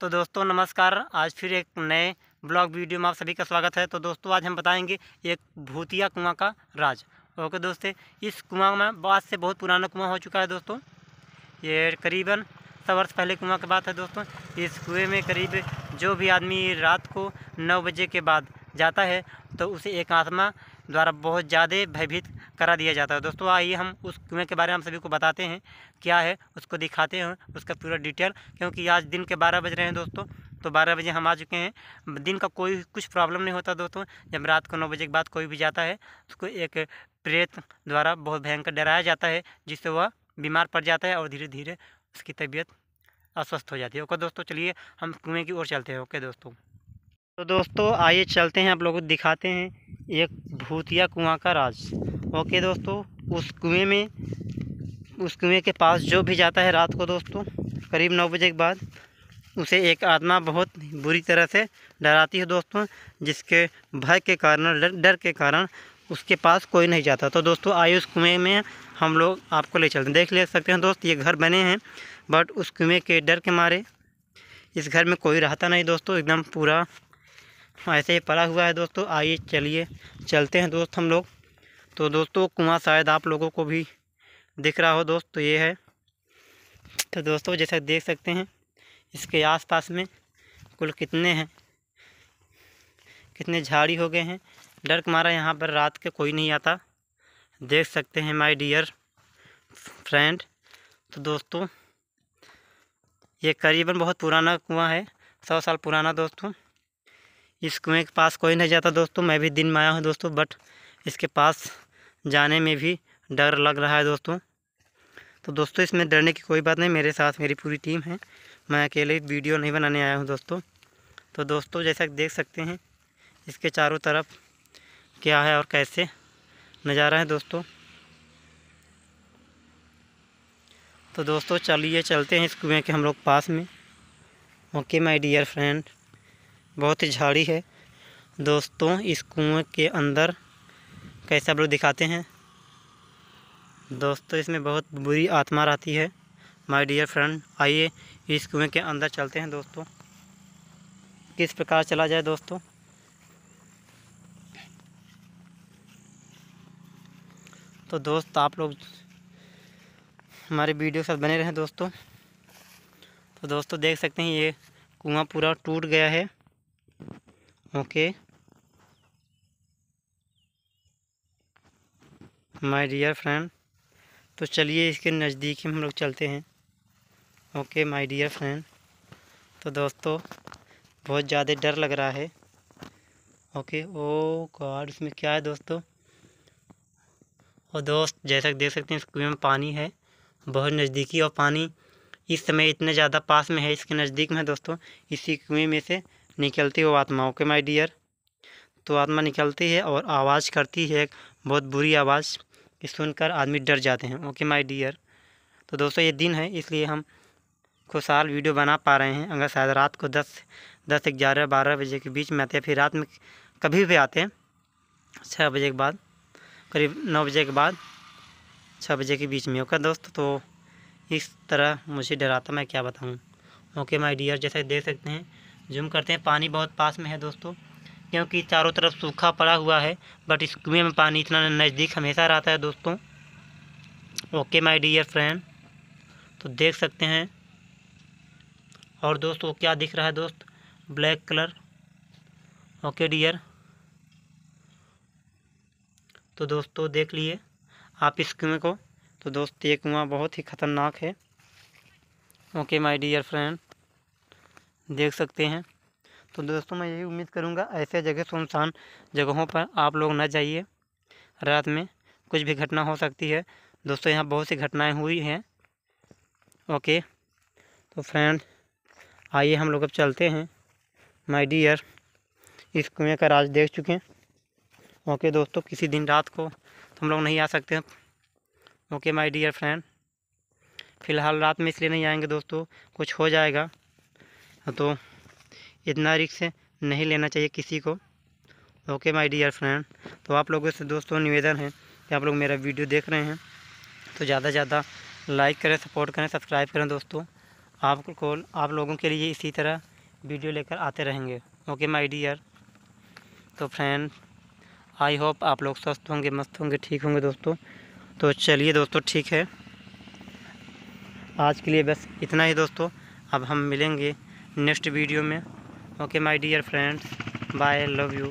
तो दोस्तों नमस्कार आज फिर एक नए ब्लॉग वीडियो में आप सभी का स्वागत है तो दोस्तों आज हम बताएंगे एक भूतिया कुआं का राज ओके दोस्तों इस कुआं में बाद से बहुत पुराना कुआं हो चुका है दोस्तों ये करीबन सौ वर्ष पहले कुआं की बात है दोस्तों इस कुएँ में करीब जो भी आदमी रात को नौ बजे के बाद जाता है तो उसे एक आत्मा द्वारा बहुत ज़्यादा भयभीत करा दिया जाता है दोस्तों आइए हम उस कुएँ के बारे में हम सभी को बताते हैं क्या है उसको दिखाते हैं उसका पूरा डिटेल क्योंकि आज दिन के बारह बज रहे हैं दोस्तों तो बारह बजे हम आ चुके हैं दिन का कोई कुछ प्रॉब्लम नहीं होता दोस्तों जब रात को नौ बजे के बाद कोई भी जाता है उसको एक प्रेत द्वारा बहुत भयंकर डराया जाता है जिससे वह बीमार पड़ जाता है और धीरे धीरे उसकी तबीयत अस्वस्थ हो जाती है ओके दोस्तों चलिए हम कुएँ की ओर चलते हैं ओके दोस्तों तो दोस्तों आइए चलते हैं आप लोगों को दिखाते हैं एक भूतिया कुआं का राज ओके दोस्तों उस कुएं में उस कुएं के पास जो भी जाता है रात को दोस्तों करीब नौ बजे के बाद उसे एक आत्मा बहुत बुरी तरह से डराती है दोस्तों जिसके भय के कारण डर के कारण उसके पास कोई नहीं जाता तो दोस्तों उस कुएँ में हम लोग आपको ले चलते हैं देख ले सकते हैं दोस्त ये घर बने हैं बट उस कुएँ के डर के मारे इस घर में कोई रहता नहीं दोस्तों एकदम पूरा ऐसे ही पड़ा हुआ है दोस्तों आइए चलिए चलते हैं दोस्त हम लोग तो दोस्तों कुआँ शायद आप लोगों को भी दिख रहा हो दोस्त तो ये है तो दोस्तों जैसा देख सकते हैं इसके आसपास में कुल कितने हैं कितने झाड़ी हो गए हैं डर मारा यहाँ पर रात के कोई नहीं आता देख सकते हैं माय डियर फ्रेंड तो दोस्तों ये करीबन बहुत पुराना कुआं है सौ साल पुराना दोस्तों इस कुएँ के पास कोई नहीं जाता दोस्तों मैं भी दिन में आया हूँ दोस्तों बट इसके पास जाने में भी डर लग रहा है दोस्तों तो दोस्तों इसमें डरने की कोई बात नहीं मेरे साथ मेरी पूरी टीम है मैं अकेले वीडियो नहीं बनाने आया हूँ दोस्तों तो दोस्तों जैसा देख सकते हैं इसके चारों तरफ क्या है और कैसे नज़ारा है दोस्तों तो दोस्तों चलिए चलते हैं इस कुएँ के हम लोग पास में ओके माई डियर फ्रेंड बहुत ही झाड़ी है दोस्तों इस कुएं के अंदर कैसे आप लोग दिखाते हैं दोस्तों इसमें बहुत बुरी आत्मा रहती है माय डियर फ्रेंड आइए इस कुएं के अंदर चलते हैं दोस्तों किस प्रकार चला जाए दोस्तों तो दोस्त आप लोग हमारे वीडियो के साथ बने रहें दोस्तों तो दोस्तों देख सकते हैं ये कुआं पूरा टूट गया है ओके माय डियर फ्रेंड तो चलिए इसके नज़दीक ही हम लोग चलते हैं ओके माय डियर फ्रेंड तो दोस्तों बहुत ज़्यादा डर लग रहा है ओके ओ oh गॉड इसमें क्या है दोस्तों और दोस्त जैसा देख सकते हैं इस कुएँ में पानी है बहुत नज़दीकी और पानी इस समय इतने ज़्यादा पास में है इसके नज़दीक में है दोस्तों इसी कुएँ में से निकलती है वो आत्मा ओके माय डियर तो आत्मा निकलती है और आवाज़ करती है बहुत बुरी आवाज़ सुनकर आदमी डर जाते हैं ओके माय डियर तो दोस्तों ये दिन है इसलिए हम खुशहाल वीडियो बना पा रहे हैं अगर शायद रात को दस दस ग्यारह बारह बजे के बीच में आते हैं फिर रात में कभी भी आते हैं छः बजे के बाद करीब नौ बजे के बाद छः बजे के बीच में ओके दोस्त तो इस तरह मुझे डराता मैं क्या बताऊँ ओके माय डियर जैसे देख सकते हैं जूम करते हैं पानी बहुत पास में है दोस्तों क्योंकि चारों तरफ सूखा पड़ा हुआ है बट इस कुएँ में पानी इतना नज़दीक हमेशा रहता है दोस्तों ओके माय डियर फ्रेंड तो देख सकते हैं और दोस्तों क्या दिख रहा है दोस्त ब्लैक कलर ओके डियर तो दोस्तों देख लिए आप इस कुएँ को तो दोस्त ये कुआँ बहुत ही ख़तरनाक है ओके माय डियर फ्रेंड देख सकते हैं तो दोस्तों मैं यही उम्मीद करूँगा ऐसे जगह सुनसान जगहों पर आप लोग ना जाइए रात में कुछ भी घटना हो सकती है दोस्तों यहाँ बहुत सी घटनाएं हुई हैं ओके तो फ्रेंड आइए हम लोग अब चलते हैं माय डियर इस कुएँ का राज देख चुके हैं ओके दोस्तों किसी दिन रात को तो हम लोग नहीं आ सकते ओके माय डियर फ्रेंड फ़िलहाल रात में इसलिए नहीं आएंगे दोस्तों कुछ हो जाएगा हाँ, तो इतना रिक्स नहीं लेना चाहिए किसी को ओके माय डियर फ्रेंड तो आप लोगों से दोस्तों निवेदन है कि आप लोग मेरा वीडियो देख रहे हैं तो ज़्यादा से ज़्यादा लाइक करें सपोर्ट करें सब्सक्राइब करें दोस्तों आपको आप लोगों के लिए इसी तरह वीडियो लेकर आते रहेंगे ओके माय डियर तो फ्रेंड आई होप आप लोग स्वस्थ होंगे मस्त होंगे ठीक होंगे दोस्तों तो चलिए दोस्तों ठीक है आज के लिए बस इतना ही दोस्तों अब हम मिलेंगे नेक्स्ट वीडियो में okay my dear friends bye love you